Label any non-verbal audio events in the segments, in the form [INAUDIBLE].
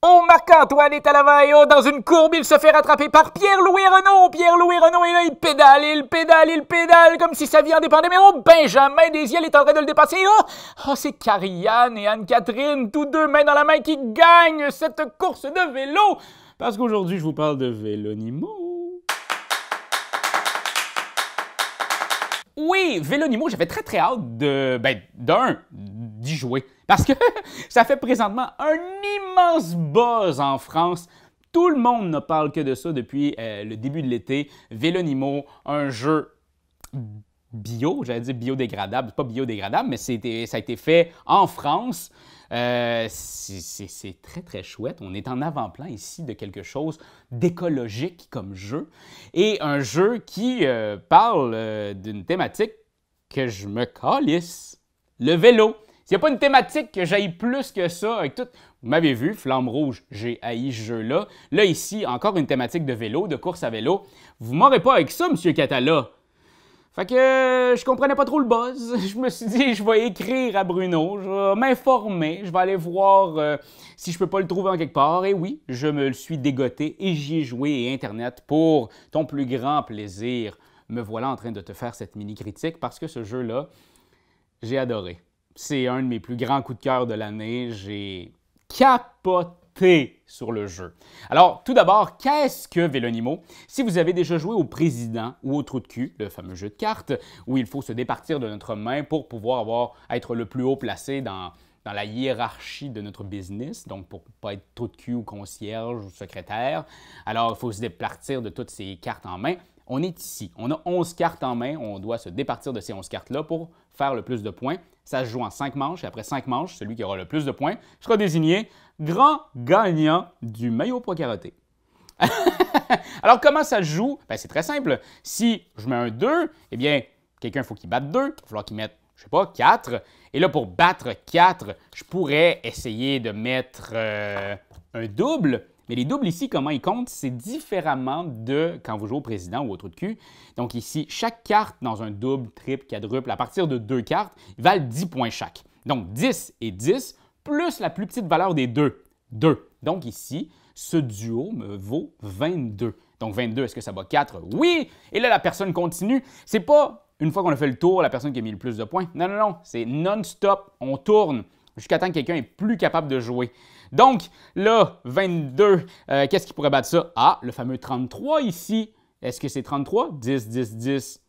Oh, Marc-Antoine est à l'avant dans une courbe, il se fait rattraper par Pierre-Louis Renault. Pierre-Louis Renault, et il pédale, il pédale, il pédale, comme si sa vie en dépendait. Mais oh, Benjamin Desiel est en train de le dépasser. Oh, oh c'est Carianne et Anne-Catherine, tous deux main dans la main, qui gagnent cette course de vélo. Parce qu'aujourd'hui, je vous parle de vélo Vélonimo. Oui, Vélonimo, j'avais très très hâte de, ben, d'un, d'y jouer. Parce que [LAUGHS] ça fait présentement un immense buzz en France. Tout le monde ne parle que de ça depuis euh, le début de l'été. Vélonimo, un jeu bio, j'allais dire biodégradable, pas biodégradable, mais ça a été fait en France. Euh, c'est très, très chouette. On est en avant-plan ici de quelque chose d'écologique comme jeu. Et un jeu qui euh, parle euh, d'une thématique que je me calisse. Le vélo. S'il n'y a pas une thématique que j'aille plus que ça, avec tout. Vous m'avez vu, Flamme Rouge, j'ai haï ce jeu-là. Là, ici, encore une thématique de vélo, de course à vélo. Vous m'aurez pas avec ça, Monsieur Catala. Fait que euh, je comprenais pas trop le buzz. [LAUGHS] Je me suis dit, je vais écrire à Bruno, je vais m'informer, je vais aller voir euh, si je peux pas le trouver en quelque part. Et oui, je me le suis dégoté et j'y ai joué et Internet pour ton plus grand plaisir. Me voilà en train de te faire cette mini-critique parce que ce jeu-là, j'ai adoré. C'est un de mes plus grands coups de cœur de l'année. J'ai capoté sur le jeu. Alors, tout d'abord, qu'est-ce que Vélonimo? Si vous avez déjà joué au président ou au trou de cul, le fameux jeu de cartes, où il faut se départir de notre main pour pouvoir avoir, être le plus haut placé dans, dans la hiérarchie de notre business, donc pour ne pas être trou de cul ou concierge ou secrétaire. Alors, il faut se départir de toutes ces cartes en main on est ici. On a 11 cartes en main. On doit se départir de ces 11 cartes-là pour faire le plus de points. Ça se joue en 5 manches. Et après 5 manches, celui qui aura le plus de points sera désigné grand gagnant du maillot poids carotté. [LAUGHS] Alors, comment ça se joue? Ben, c'est très simple. Si je mets un 2, eh bien, quelqu'un faut qu'il batte 2. Il va falloir qu'il mette, je sais pas, 4. Et là, pour battre 4, je pourrais essayer de mettre euh, un double mais les doubles ici, comment ils comptent, c'est différemment de quand vous jouez au président ou au trou de cul. Donc ici, chaque carte dans un double, triple, quadruple, à partir de deux cartes, valent 10 points chaque. Donc 10 et 10, plus la plus petite valeur des deux, 2. Donc ici, ce duo me vaut 22. Donc 22, est-ce que ça va 4? Oui! Et là, la personne continue. C'est pas une fois qu'on a fait le tour, la personne qui a mis le plus de points. Non, non, non, c'est non-stop, on tourne jusqu'à temps que quelqu'un est plus capable de jouer. Donc, là, 22, euh, qu'est-ce qui pourrait battre ça? Ah, le fameux 33 ici. Est-ce que c'est 33? 10, 10, 10.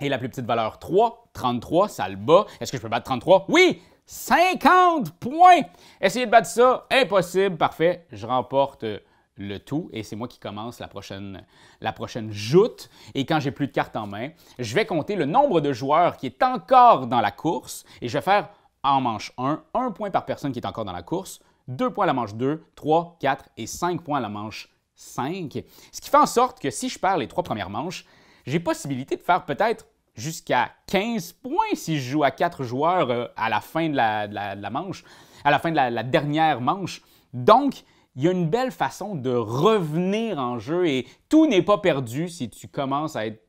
Et la plus petite valeur, 3. 33, ça le bat. Est-ce que je peux battre 33? Oui! 50 points! Essayez de battre ça. Impossible. Parfait. Je remporte euh, le tout et c'est moi qui commence la prochaine, la prochaine joute. Et quand j'ai plus de cartes en main, je vais compter le nombre de joueurs qui est encore dans la course et je vais faire en manche 1, un point par personne qui est encore dans la course, 2 points à la manche 2, 3, 4 et 5 points à la manche 5. Ce qui fait en sorte que si je perds les trois premières manches, j'ai possibilité de faire peut-être jusqu'à 15 points si je joue à 4 joueurs euh, à la fin de la, manche, à la fin de la, dernière manche. Donc, il y a une belle façon de revenir en jeu et tout n'est pas perdu si tu commences à être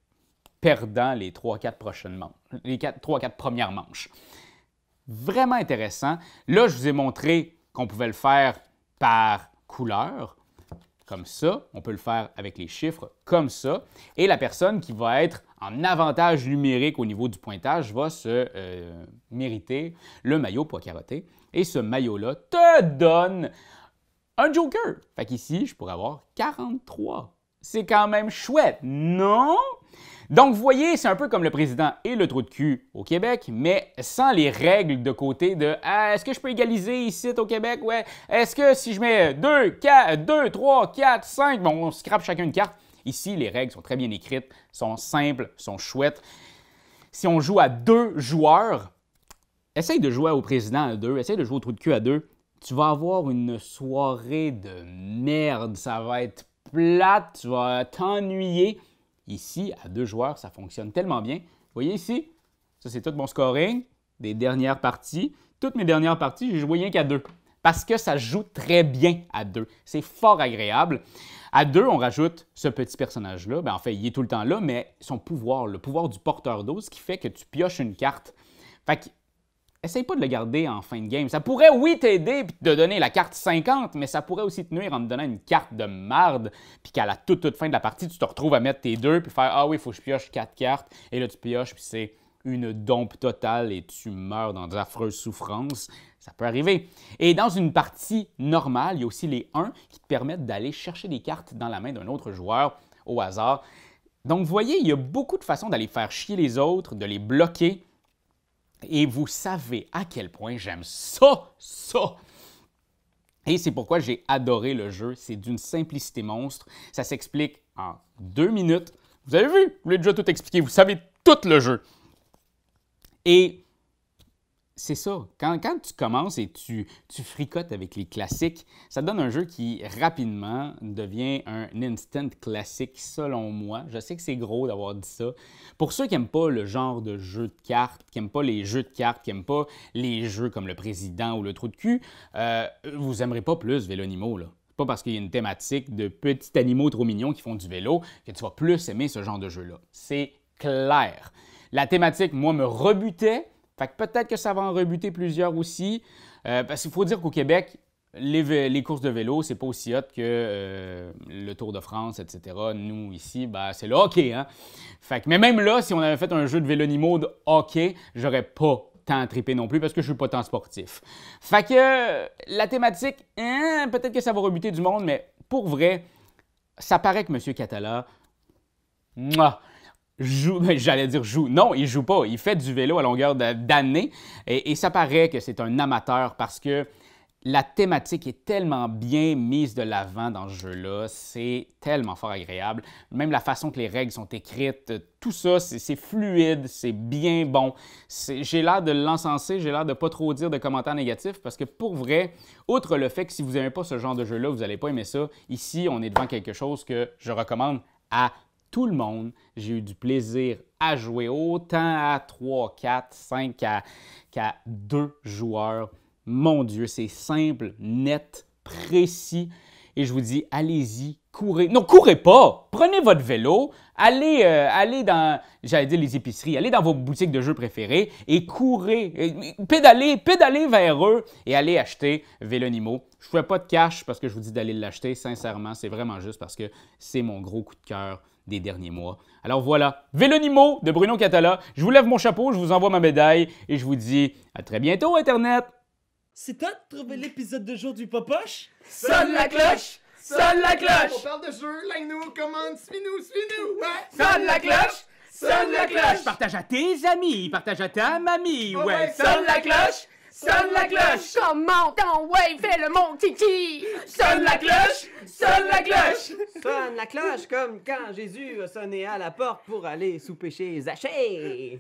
perdant les 3-4 prochaines manches, les 3-4 premières manches. Vraiment intéressant. Là, je vous ai montré qu'on pouvait le faire par couleur, comme ça. On peut le faire avec les chiffres, comme ça. Et la personne qui va être en avantage numérique au niveau du pointage va se euh, mériter le maillot pour carotté. Et ce maillot-là te donne un joker. Fait qu'ici, je pourrais avoir 43. C'est quand même chouette, non? Donc, vous voyez, c'est un peu comme le président et le trou de cul au Québec, mais sans les règles de côté de ah, est-ce que je peux égaliser ici au Québec? Ouais. Est-ce que si je mets deux 2, 3, 4, 5, bon, on scrape chacun une carte. Ici, les règles sont très bien écrites, sont simples, sont chouettes. Si on joue à deux joueurs, essaye de jouer au président à deux, essaye de jouer au trou de cul à deux. Tu vas avoir une soirée de merde. Ça va être plate, tu vas t'ennuyer. Ici, à deux joueurs, ça fonctionne tellement bien. Vous voyez ici, ça c'est tout mon scoring des dernières parties. Toutes mes dernières parties, j'ai joué rien qu'à deux parce que ça joue très bien à deux. C'est fort agréable. À deux, on rajoute ce petit personnage-là. Ben, en fait, il est tout le temps là, mais son pouvoir, le pouvoir du porteur d'eau, qui fait que tu pioches une carte. Fait que essaye pas de le garder en fin de game. Ça pourrait, oui, t'aider puis te donner la carte 50, mais ça pourrait aussi te nuire en te donnant une carte de marde, puis qu'à la toute, toute fin de la partie, tu te retrouves à mettre tes deux, puis faire Ah oui, il faut que je pioche quatre cartes, et là, tu pioches, puis c'est une dompe totale et tu meurs dans d'affreuses souffrances. Ça peut arriver. Et dans une partie normale, il y a aussi les 1 qui te permettent d'aller chercher des cartes dans la main d'un autre joueur au hasard. Donc, vous voyez, il y a beaucoup de façons d'aller faire chier les autres, de les bloquer, et vous savez à quel point j'aime ça, ça. Et c'est pourquoi j'ai adoré le jeu. C'est d'une simplicité monstre. Ça s'explique en deux minutes. Vous avez vu, je vous l'ai déjà tout expliqué. Vous savez tout le jeu. Et c'est ça. Quand, tu commences et tu, fricotes avec les classiques, ça donne un jeu qui rapidement devient un instant classique, selon moi. Je sais que c'est gros d'avoir dit ça. Pour ceux qui n'aiment pas le genre de jeu de cartes, qui n'aiment pas les jeux de cartes, qui n'aiment pas les jeux comme le président ou le trou de cul, euh, vous n'aimerez pas plus Vélonimo, là. Pas parce qu'il y a une thématique de petits animaux trop mignons qui font du vélo que tu vas plus aimer ce genre de jeu-là. C'est clair. La thématique, moi, me rebutait. Fait que peut-être que ça va en rebuter plusieurs aussi. Euh, parce qu'il faut dire qu'au Québec, les, courses de vélo, c'est pas aussi hot que euh, le Tour de France, etc. Nous, ici, bah c'est le hockey. Hein? Fait que, mais même là, si on avait fait un jeu de vélo nimo de hockey, j'aurais pas tant trippé non plus parce que je suis pas tant sportif. Fait que euh, la thématique, hein, peut-être que ça va rebuter du monde, mais pour vrai, ça paraît que M. Catala, joue, ben, j'allais dire joue, non, il joue pas, il fait du vélo à longueur d'année et, ça paraît que c'est un amateur parce que la thématique est tellement bien mise de l'avant dans ce jeu-là, c'est tellement fort agréable. Même la façon que les règles sont écrites, tout ça, c'est fluide, c'est bien bon. J'ai l'air de l'encenser, j'ai l'air de pas trop dire de commentaires négatifs parce que pour vrai, outre le fait que si vous n'aimez pas ce genre de jeu-là, vous n'allez pas aimer ça, ici, on est devant quelque chose que je recommande à tout le monde. J'ai eu du plaisir à jouer autant à 3, 4, 5 qu'à 2 deux joueurs. Mon Dieu, c'est simple, net, précis. Et je vous dis, allez-y, courez. Non, courez pas! Prenez votre vélo, allez, euh, dans, j'allais dire les épiceries, allez dans vos boutiques de jeux préférées et courez, pédalez, pédalez vers eux et allez acheter Vélonimo. Je ne fais pas de cash parce que je vous dis d'aller l'acheter, sincèrement, c'est vraiment juste parce que c'est mon gros coup de cœur des derniers mois. Alors voilà, Vélonimo de Bruno Catala. Je vous lève mon chapeau, je vous envoie ma médaille et je vous dis à très bientôt, Internet! C'est toi de trouver l'épisode de jour du Popoche? Sonne la cloche! Sonne la cloche! On parle de jeu, like-nous, nous nous Ouais. Sonne la cloche! Sonne la cloche! Partage à tes amis, partage à ta mamie, ouais! Sonne la cloche! Sonne la cloche! Comment wave fait le mon Titi. Sonne la cloche! Sonne la cloche! Sonne la cloche comme quand Jésus a sonné à la porte pour aller sous péché Zachée!